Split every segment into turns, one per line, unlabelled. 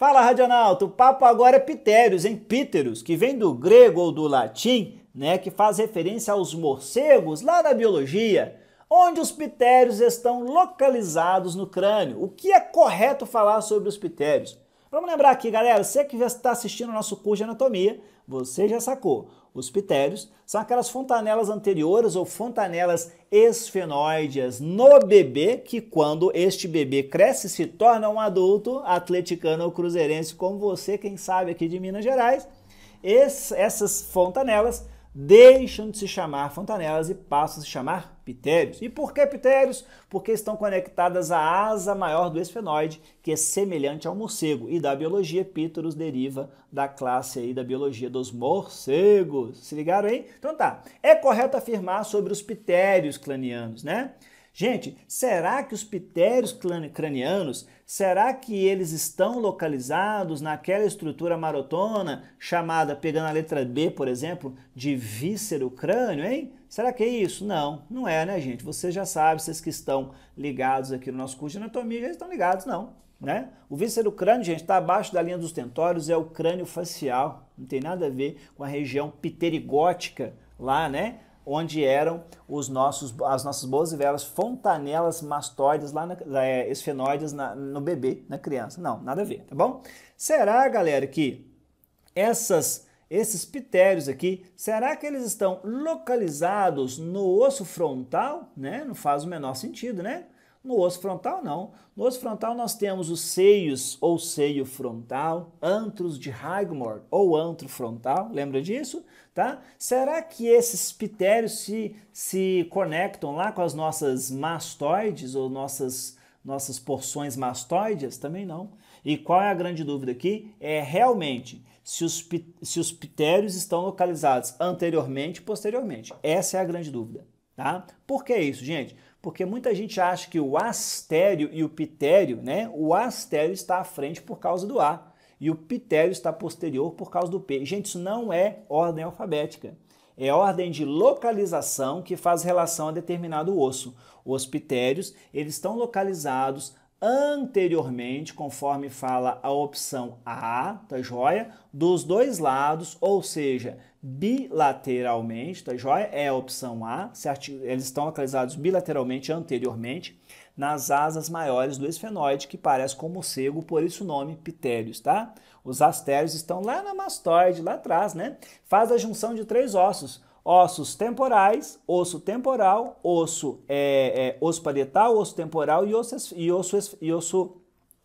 Fala, Radionauta! O papo agora é pitérios, em Píteros, que vem do grego ou do latim, né? Que faz referência aos morcegos lá na biologia, onde os pitérios estão localizados no crânio. O que é correto falar sobre os pitérios? Vamos lembrar aqui, galera, você que já está assistindo o nosso curso de anatomia, você já sacou. Os pitérios são aquelas fontanelas anteriores ou fontanelas esfenoides no bebê que quando este bebê cresce se torna um adulto atleticano ou cruzeirense como você, quem sabe aqui de Minas Gerais, essas fontanelas deixam de se chamar fontanelas e passam a se chamar pitérios. E por que pitérios? Porque estão conectadas à asa maior do esfenoide, que é semelhante ao morcego. E da biologia, pítoros deriva da classe aí da biologia dos morcegos. Se ligaram aí? Então tá. É correto afirmar sobre os pitérios clanianos, né? Gente, será que os pitérios cranianos, será que eles estão localizados naquela estrutura marotona chamada, pegando a letra B, por exemplo, de víscero crânio, hein? Será que é isso? Não, não é, né, gente? Vocês já sabem, vocês que estão ligados aqui no nosso curso de anatomia, já estão ligados, não. Né? O víscero crânio, gente, está abaixo da linha dos tentórios, é o crânio facial, não tem nada a ver com a região pterigótica lá, né? onde eram os nossos, as nossas boas e velas, fontanelas mastoides, lá na, é, esfenoides na, no bebê, na criança. Não, nada a ver, tá bom? Será, galera, que essas, esses pitérios aqui, será que eles estão localizados no osso frontal? Né? Não faz o menor sentido, né? No osso frontal, não. No osso frontal, nós temos os seios ou seio frontal, antros de Hagmore ou antro frontal, lembra disso? Tá? Será que esses pitérios se, se conectam lá com as nossas mastoides ou nossas, nossas porções mastoides? Também não. E qual é a grande dúvida aqui? É realmente se os, se os pitérios estão localizados anteriormente e posteriormente. Essa é a grande dúvida. Tá? Por que isso, gente? porque muita gente acha que o astério e o pitério, né? O astério está à frente por causa do A e o pitério está posterior por causa do P. Gente, isso não é ordem alfabética. É ordem de localização que faz relação a determinado osso. Os pitérios, eles estão localizados anteriormente, conforme fala a opção A, tá joia? Dos dois lados, ou seja, bilateralmente, tá joia? É a opção A, eles estão localizados bilateralmente anteriormente nas asas maiores do esfenoide, que parece como cego, por isso o nome pitérios, tá? Os astérios estão lá na mastoide, lá atrás, né? Faz a junção de três ossos, ossos temporais, osso temporal, osso, é, é, osso parietal, osso temporal e osso, e, osso, e osso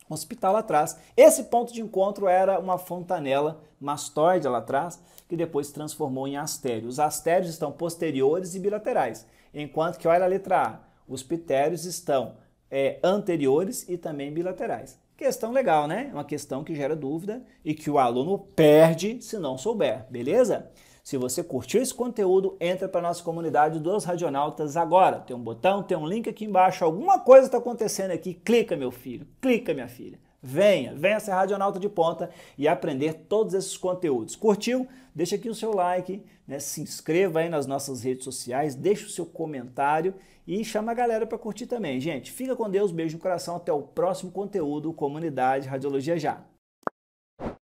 hospital lá atrás. Esse ponto de encontro era uma fontanela mastóide lá atrás, que depois se transformou em astério. Os astérios estão posteriores e bilaterais, enquanto que, olha a letra A, os pitérios estão é, anteriores e também bilaterais. Questão legal, né? É uma questão que gera dúvida e que o aluno perde se não souber, beleza? Se você curtiu esse conteúdo, entra para nossa comunidade dos radionautas agora. Tem um botão, tem um link aqui embaixo, alguma coisa está acontecendo aqui. Clica, meu filho, clica, minha filha. Venha, venha ser radionauta de ponta e aprender todos esses conteúdos. Curtiu? Deixa aqui o seu like, né? se inscreva aí nas nossas redes sociais, deixa o seu comentário e chama a galera para curtir também. Gente, fica com Deus, beijo no coração, até o próximo conteúdo Comunidade Radiologia Já.